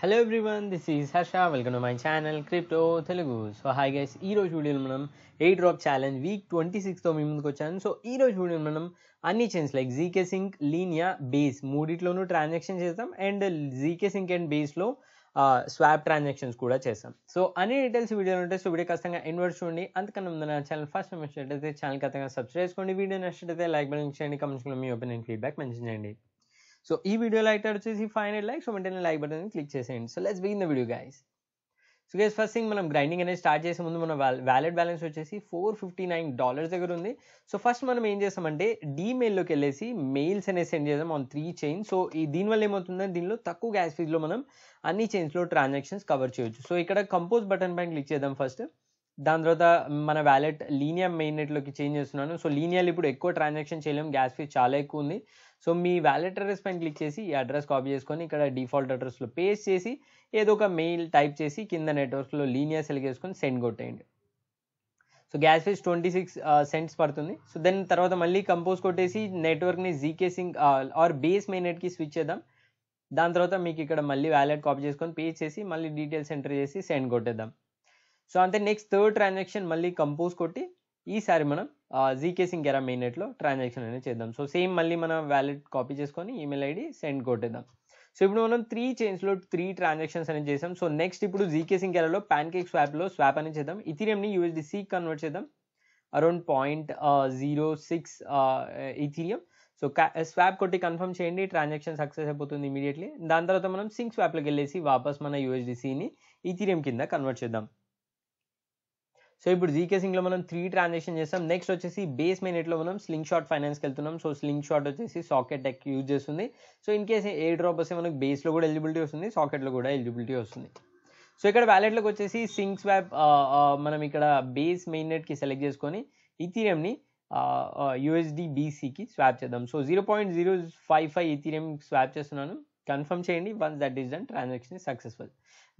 hello everyone this is Harsha welcome to my channel crypto Telugu so hi guys ఈ రోజు వీడియోలో మనం eight drop challenge week twenty సిక్స్తో మీ ముందుకు వచ్చాను సో ఈ రోజు వీడియోలో మనం అన్ని chains like zkSync Linea base మూడిట్లోనూ ట్రాన్సాక్షన్ చేస్తాం అండ్ జీకే సింక్ అండ్ బేస్లో స్వాప్ ట్రాన్సాక్షన్స్ కూడా చేస్తాం సో అన్ని డీటెయిల్స్ వీడియోలో ఉంటాయి సో వీడియో ఖచ్చితంగా ఇన్వర్ట్ చూడండి అంతకన్నా ముందు నా ఛానల్ ఫస్ట్ నచ్చినట్లయితే ఛానల్ ఖచ్చితంగా సబ్స్క్రైబ్ చేసుకోండి వీడియో నచ్చినట్టయితే లైక్ బటన్ చేయండి కమెంట్స్లో మీ ఒపీనియన్ ఫీడ్బ్యాక్ మెన్షన్ చేయండి సో ఈ వీడియో అయితే వచ్చేసి ఫైవ్ హండ్రెడ్ లైక్ సో వెంటనే లైక్ బటన్ క్లిక్ చేసేయండి so let's begin the video guys so guys first thing మనం గ్రైండింగ్ అనేది స్టార్ట్ చేసే ముందు మన వ్యాలెట్ బ్యాలెన్స్ వచ్చేసి ఫోర్ ఫిఫ్టీ నైన్ డాలర్స్ దగ్గర ఉంది సో ఫస్ట్ మనం ఏం చేస్తామంటే డీమెయిల్లోకి వెళ్ళేసి మెయిల్స్ అనేది సెండ్ చేద్దాం ఆన్ త్రీ చైన్ సో ఈ దీనివల్ల ఏమవుతుందంటే దీనిలో తక్కువ గ్యాస్ ఫీజ్లో మనం అన్ని చైన్స్లో ట్రాన్సాక్షన్స్ కవర్ చేయొచ్చు సో ఇక్కడ కంపోజ్ బటన్ పైన క్లిక్ చేద్దాం ఫస్ట్ దాని తర్వాత మన వ్యాలెట్ లీనియా మెయిన్ నెట్లోకి చేంజ్ చేస్తున్నాను సో లీనియాలు ఇప్పుడు ఎక్కువ ట్రాన్సాక్షన్ చేయలేము గ్యాస్ ఫీజ్ చాలా ఎక్కువ ఉంది సో మీ వ్యాలెట్ అడ్రస్ పైన క్లిక్ చేసి ఈ అడ్రస్ కాపీ చేసుకొని ఇక్కడ డిఫాల్ట్ అడ్రస్లో పేస్ట్ చేసి ఏదో ఒక మెయిల్ టైప్ చేసి కింద నెట్వర్క్లో లీనియర్ సెల్ చేసుకొని సెండ్ కొట్టేయండి so gas fees twenty six cents పడుతుంది సో దాని తర్వాత మళ్ళీ కంపోజ్ కొట్టేసి నెట్వర్క్ని జీకే సింగ్ ఆర్ బేస్ మెయినెట్కి స్విచ్ చేద్దాం దాని తర్వాత మీకు ఇక్కడ మళ్ళీ వ్యాలెట్ కాపీ చేసుకొని పే చేసి మళ్ళీ డీటెయిల్స్ ఎంటర్ చేసి సెండ్ కొట్టేద్దాం సో అంతే నెక్స్ట్ థర్డ్ ట్రాన్సాక్షన్ మళ్ళీ కంపోజ్ కొట్టి ఈసారి మనం జీకే సింగ్ ఎరా మెయిన్ నెట్లో ట్రాన్సాక్షన్ అనేది చేద్దాం సో సేమ్ మళ్ళీ మనం వ్యాలెట్ కాపీ చేసుకొని ఈమెయిల్ ఐడి సెండ్ కొట్టేద్దాం సో ఇప్పుడు మనం త్రీ చైన్స్లో త్రీ ట్రాన్సాక్షన్స్ అనేది చేసాం సో నెక్స్ట్ ఇప్పుడు జీకే సింగ్ ఎరాలో ప్యాన్ కేక్ స్వాప్లో స్వాప్ అనేది చేద్దాం ఇథీరియంని యూఎస్డిసి కన్వర్ట్ చేద్దాం around point zero six ethereum so swap కొట్టి కన్ఫర్మ్ చేయండి ట్రాన్సాక్షన్ సక్సెస్ అయిపోతుంది ఇమీడియట్లీ దాని తర్వాత మనం సింగ్ స్వాప్లోకి వెళ్ళేసి వాపస్ మన యూఎస్డిసిని ఈథీరియం కింద కన్వర్ట్ చేద్దాం సో ఇప్పుడు జీకే లో మనం త్రీ ట్రాన్సాక్షన్ చేస్తాం నెక్స్ట్ వచ్చేసి బేస్ ఎట్లో మనం స్లింగ్ షాట్ ఫైనాన్స్ వెళ్తున్నాం సో స్లింగ్ షాట్ వచ్చేసి సాకెట్ టెక్ యూజ్ చేస్తుంది so in case a drop వస్తే మనకు లో కూడా ఎలిజిబిలిటీ వస్తుంది సాకెట్లో కూడా ఎలిజిబిలిటీ వస్తుంది సో ఇక్కడ వ్యాలెట్లోకి వచ్చేసి సింగ్ స్వాప్ మనం ఇక్కడ బేస్ మెయిన్ నెట్కి సెలెక్ట్ చేసుకొని ఇథీరియంని యుఎస్డి బీసీకి స్వాప్ చేద్దాం so zero point zero five five ethereum swap చేస్తున్నాను కన్ఫర్మ్ చేయండి once that is done transaction successful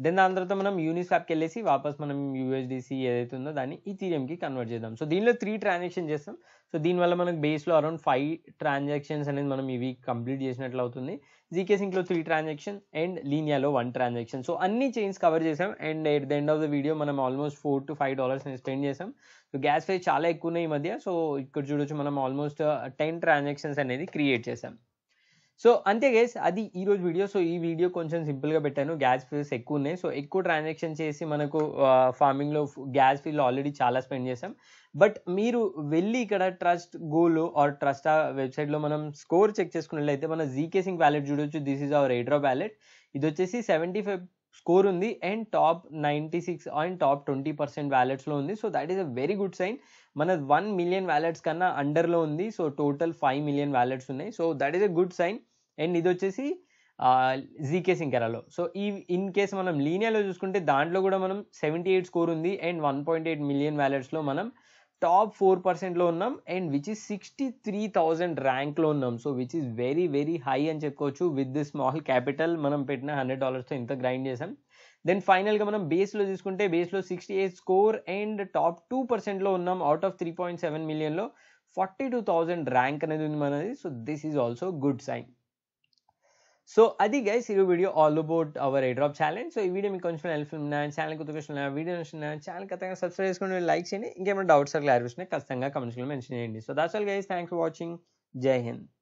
then దాని తర్వాత మనం యూనిస్వాప్కి వెళ్ళేసి వాపస్ మనం యూఎస్డిసి ఏదైతే ఉందో దాన్ని ఈథీరియంకి కన్వర్ట్ చేద్దాం సో దీనిలో త్రీ ట్రాన్సాక్షన్ చేస్తాం సో దీనివల్ల మనకు బేస్లో అరౌండ్ ఫైవ్ ట్రాన్సాక్షన్స్ అనేది మనం ఇవి కంప్లీట్ చేసినట్లు అవుతుంది జీకే సింక్లో త్రీ ట్రాన్సాక్షన్ అండ్ లీనియాలో వన్ ట్రాన్సాక్షన్ సో అన్ని చైన్స్ కవర్ చేసాం and at the end of the video మనం almost four to five dollars అనేది స్పెండ్ చేసాం సో గ్యాస్ ఫేస్ చాలా ఎక్కువ ఉన్నాయి ఈ మధ్య సో ఇక్కడ చూడొచ్చు మనం ఆల్మోస్ట్ టెన్ ట్రాన్సాక్షన్స్ అనేది క్రియేట్ చేసాం సో అంతే గేస్ అది ఈరోజు వీడియో సో ఈ వీడియో కొంచెం సింపుల్గా పెట్టాను గ్యాస్ ఫీజెస్ ఎక్కువ ఉన్నాయి సో ఎక్కువ ట్రాన్సాక్షన్ చేసి మనకు ఫార్మింగ్లో గ్యాస్ ఫీల్ ఆల్రెడీ చాలా స్పెండ్ చేసాం బట్ మీరు వెళ్ళి ఇక్కడ ట్రస్ట్ గోల్ ఆర్ ట్రస్ట్ ఆ వెబ్సైట్లో మనం స్కోర్ చెక్ చేసుకున్నట్లయితే మన జీకే సింగ్ వ్యాలెట్ చూడొచ్చు this is our airdrop wallet ఇది వచ్చేసి సెవెంటీ ఫైవ్ స్కోర్ ఉంది and top ninety six and top twenty percent వ్యాలెట్స్లో ఉంది so that is a very good sign మన వన్ మిలియన్ వ్యాలెట్స్ కన్నా అండర్లో ఉంది so total five million wallets ఉన్నాయి so that is a good sign and ఇది వచ్చేసి జీకే సింకెరాలో సో ఈ ఇన్ కేస్ మనం లీనియాలో చూసుకుంటే దాంట్లో కూడా మనం సెవెంటీ ఎయిట్ స్కోర్ ఉంది and one point eight million వ్యాలెట్స్లో మనం టాప్ ఫోర్ పర్సెంట్లో ఉన్నాం and which is sixty three thousand ర్యాంక్లో ఉన్నాం so which is very very high అని చెప్పుకోవచ్చు విత్ ది స్మాల్ క్యాపిటల్ మనం పెట్టిన హండ్రెడ్ డాలర్స్తో ఇంత గ్రైండ్ చేసాం దెన్ ఫైనల్గా మనం బేస్లో చూసుకుంటే బేస్లో sixty eight score and top two పర్సెంట్లో ఉన్నాం out of three point seven మిలియన్లో ఫార్టీ టూ థౌజండ్ ర్యాంక్ అనేది ఉంది మనది so this is also good sign so అది గైస్ ఈ video all about our drop challenge so ఈ వీడియో మీకు కొంచెం హెల్ప్ఫుల్ ఉన్నా ఛానల్ కొత్త క్వశ్చన్ వీడియో నచ్చిన ఛానల్ ఖచ్చితంగా సబ్స్క్రైబ్ చేసుకుని లైక్ చేయండి ఇంకేమైనా డౌట్స్ క్లారిఫికేషన్ ఖచ్చితంగా కమెంట్స్లో మెన్షన్ చేయండి so that's all guys thanks for watching Jai Hind